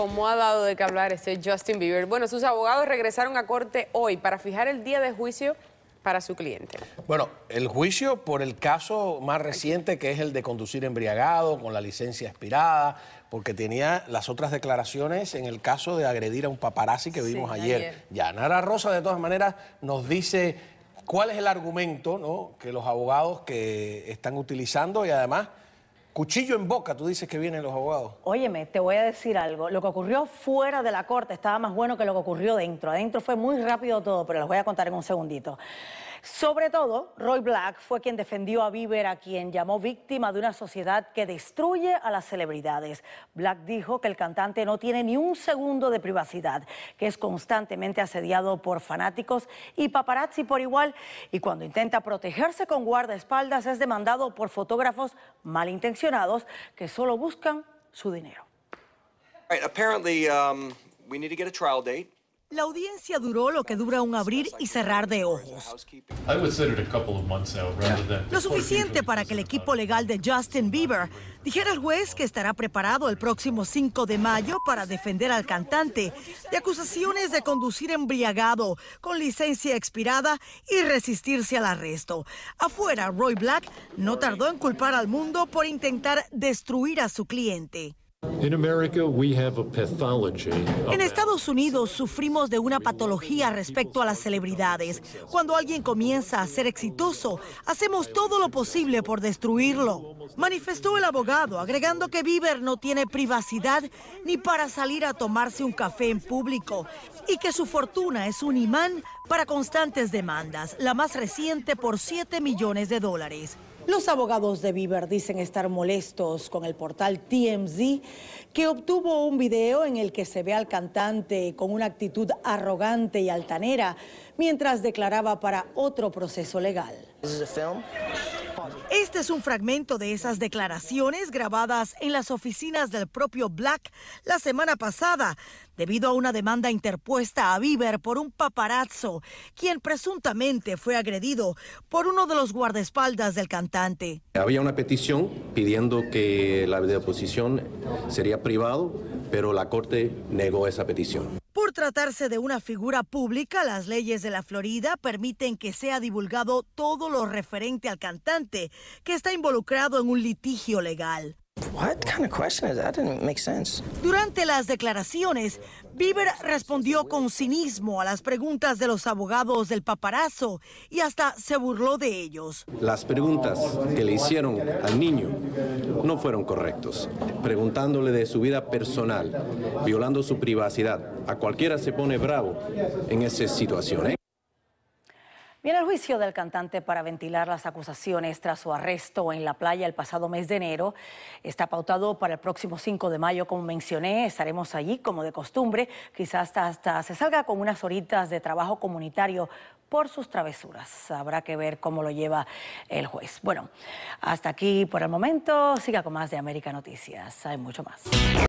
Como ha dado de qué hablar este Justin Bieber. Bueno, sus abogados regresaron a corte hoy para fijar el día de juicio para su cliente. Bueno, el juicio por el caso más reciente que es el de conducir embriagado con la licencia expirada, porque tenía las otras declaraciones en el caso de agredir a un paparazzi que vimos ayer. ayer. Ya, Nara Rosa de todas maneras nos dice cuál es el argumento ¿no? que los abogados que están utilizando y además Cuchillo en boca, tú dices que vienen los abogados. Óyeme, te voy a decir algo. Lo que ocurrió fuera de la corte estaba más bueno que lo que ocurrió dentro. Adentro fue muy rápido todo, pero los voy a contar en un segundito. Sobre todo, Roy Black fue quien defendió a Bieber, a quien llamó víctima de una sociedad que destruye a las celebridades. Black dijo que el cantante no tiene ni un segundo de privacidad, que es constantemente asediado por fanáticos y paparazzi por igual, y cuando intenta protegerse con guardaespaldas es demandado por fotógrafos malintencionados que solo buscan su dinero. La audiencia duró lo que dura un abrir y cerrar de ojos. Lo suficiente para que el equipo legal de Justin Bieber dijera al juez que estará preparado el próximo 5 de mayo para defender al cantante de acusaciones de conducir embriagado, con licencia expirada y resistirse al arresto. Afuera, Roy Black no tardó en culpar al mundo por intentar destruir a su cliente. En Estados Unidos sufrimos de una patología respecto a las celebridades. Cuando alguien comienza a ser exitoso, hacemos todo lo posible por destruirlo. Manifestó el abogado, agregando que Bieber no tiene privacidad ni para salir a tomarse un café en público y que su fortuna es un imán para constantes demandas, la más reciente por 7 millones de dólares. Los abogados de Bieber dicen estar molestos con el portal TMZ, que obtuvo un video en el que se ve al cantante con una actitud arrogante y altanera mientras declaraba para otro proceso legal. Este es un fragmento de esas declaraciones grabadas en las oficinas del propio Black la semana pasada, debido a una demanda interpuesta a Bieber por un paparazzo, quien presuntamente fue agredido por uno de los guardaespaldas del cantante. Había una petición pidiendo que la oposición sería privado, pero la corte negó esa petición tratarse de una figura pública, las leyes de la Florida permiten que sea divulgado todo lo referente al cantante que está involucrado en un litigio legal. What kind of question is that? Didn't make sense. Durante las declaraciones, Bieber respondió con cinismo a las preguntas de los abogados del paparazo y hasta se burló de ellos. Las preguntas que le hicieron al niño no fueron correctos, preguntándole de su vida personal, violando su privacidad. A cualquiera se pone bravo en esas situaciones. ¿eh? Bien, el juicio del cantante para ventilar las acusaciones tras su arresto en la playa el pasado mes de enero. Está pautado para el próximo 5 de mayo, como mencioné. Estaremos allí como de costumbre. Quizás hasta, hasta se salga con unas horitas de trabajo comunitario por sus travesuras. Habrá que ver cómo lo lleva el juez. Bueno, hasta aquí por el momento. Siga con más de América Noticias. Hay mucho más.